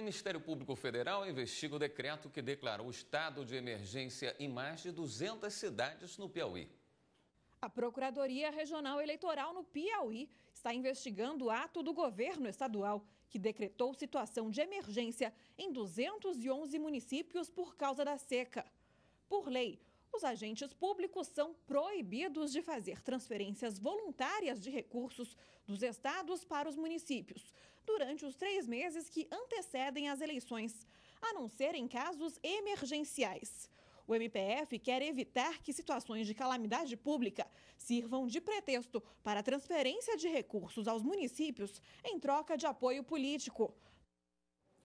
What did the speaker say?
Ministério Público Federal investiga o decreto que declarou estado de emergência em mais de 200 cidades no Piauí. A Procuradoria Regional Eleitoral no Piauí está investigando o ato do governo estadual, que decretou situação de emergência em 211 municípios por causa da seca. Por lei, os agentes públicos são proibidos de fazer transferências voluntárias de recursos dos estados para os municípios, durante os três meses que antecedem as eleições, a não ser em casos emergenciais. O MPF quer evitar que situações de calamidade pública sirvam de pretexto para transferência de recursos aos municípios em troca de apoio político.